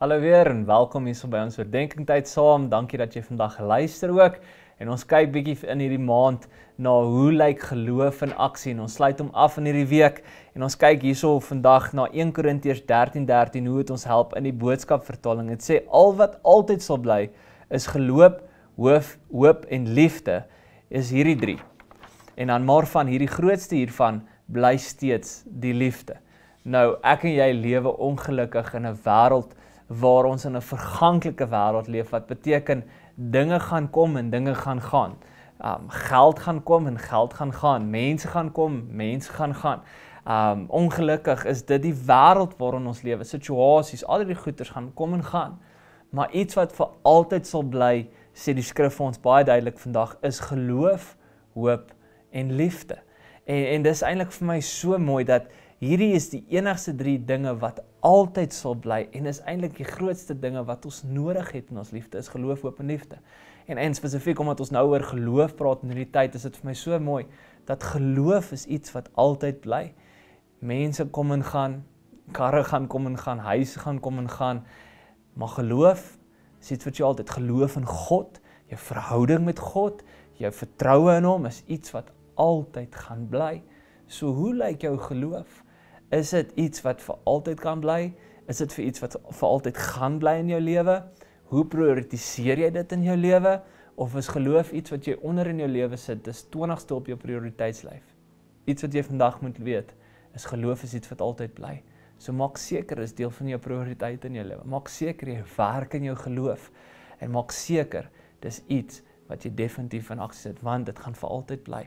Hallo weer en welkom hier so by ons oordeenkingtyd saam. Dankie dat jy vandag luister ook. En ons kyk bietjie in hierdie maand na hoe lyk geloof in aksie en ons sluit hom af in hierdie week. En ons kyk hierso vandag na 1 Korintiërs 13:13 hoe dit ons help in die boodskap vertaling. Dit sê al wat altyd sal bly is geloof, hoof, hoop en liefde is hierdie drie. En dan maar van hierdie grootste hiervan bly steeds die liefde. Nou, ek en jy lewe ongelukkig in 'n wêreld waar ons in 'n verganklike wêreld leef wat beteken dinge gaan kom en dinge gaan gaan. Um geld gaan kom en geld gaan gaan, mense gaan kom, mense gaan gaan. Um ongelukkig is dit die wêreld waarin ons lewe. Situasies, al die goeders gaan kom en gaan. Maar iets wat vir altyd sal bly, sê die skrif vir ons baie duidelik vandag, is geloof, hoop en liefde. En en dis eintlik vir my so mooi dat Hierdie is die enigste 3 dinge wat altyd sal bly en is eintlik die grootste dinge wat ons nodig het in ons liefde is geloof, hoop en liefde. En en spesifiek omdat ons nou oor geloof praat in hierdie tyd, is dit vir my so mooi dat geloof is iets wat altyd bly. Mense kom en gaan, karre gaan kom en gaan, huise gaan kom en gaan, maar geloof is iets wat jy altyd geloof in God, jou verhouding met God, jou vertroue in hom is iets wat altyd gaan bly. So hoe lyk jou geloof? Is dit iets wat vir altyd kan bly? Is dit vir iets wat vir altyd gaan bly in jou lewe? Hoe prioritiseer jy dit in jou lewe? Of is geloof iets wat jy onder in jou lewe sit? Dis 20ste op jou prioriteitslys. Iets wat jy vandag moet weet, is geloof is iets wat altyd bly. So maak seker is deel van jou prioriteite in jou lewe. Maak seker jy werk in jou geloof en maak seker dis iets wat jy definitief in aksie sit want dit gaan vir altyd bly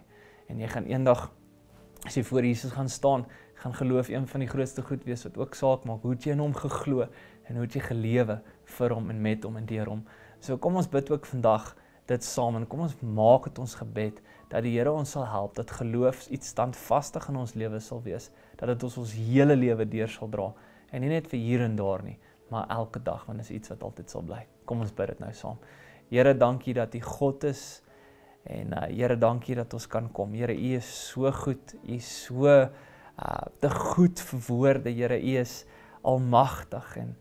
en jy gaan eendag as jy voor Jesus gaan staan gaan geloof een van die grootste goed wees wat ook saak maak. Hoe het jy in hom geglo en hoe het jy gelewe vir hom en met hom en deur hom? So kom ons bid ook vandag dit saam en kom ons maak dit ons gebed dat die Here ons sal help dat geloof iets standvastig in ons lewe sal wees, dat dit ons ons hele lewe deur sal dra en nie net vir hier en daar nie, maar elke dag want dit is iets wat altyd sal bly. Kom ons bid dit nou saam. Here, dankie dat U God is. En uh, Here, dankie dat ons kan kom. Here, U is so goed. U is so uh te goed vir woorde, Here. U is almagtig en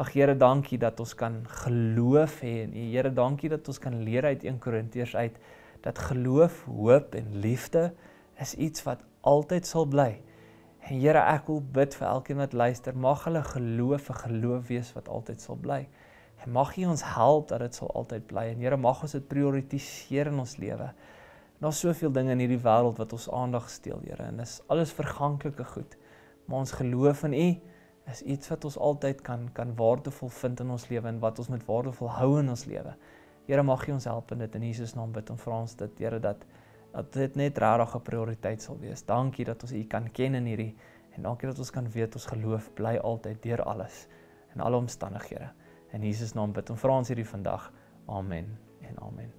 ag Here, dankie dat ons kan geloof hê in U. Here, dankie dat ons kan leer uit 1 Korintiërs uit dat geloof, hoop en liefde is iets wat altyd sal bly. En Here, ek wil bid vir elkeen wat luister, mag hulle geloof 'n geloof wees wat altyd sal bly. En mag U ons help dat dit sal altyd bly. En Here, mag ons dit prioritiseer in ons lewe. Daar's soveel dinge in hierdie wêreld wat ons aandag steel, Here, en dis alles verganklike goed. Maar ons geloof in U is iets wat ons altyd kan kan waardevol vind in ons lewe en wat ons met waardevol hou in ons lewe. Here, mag U ons help in dit in Jesus naam bid en vra ons dat Here dat dat dit net regtig 'n prioriteit sal wees. Dankie dat ons U kan ken in hierdie en dankie dat ons kan weet ons geloof bly altyd deur alles en alle omstandighede. In Jesus naam bid en vra ons hierdie vandag. Amen en amen.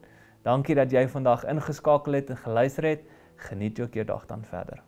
Dankie dat jy vandag ingeskakel het en geluister het. Geniet jou keerdag dan verder.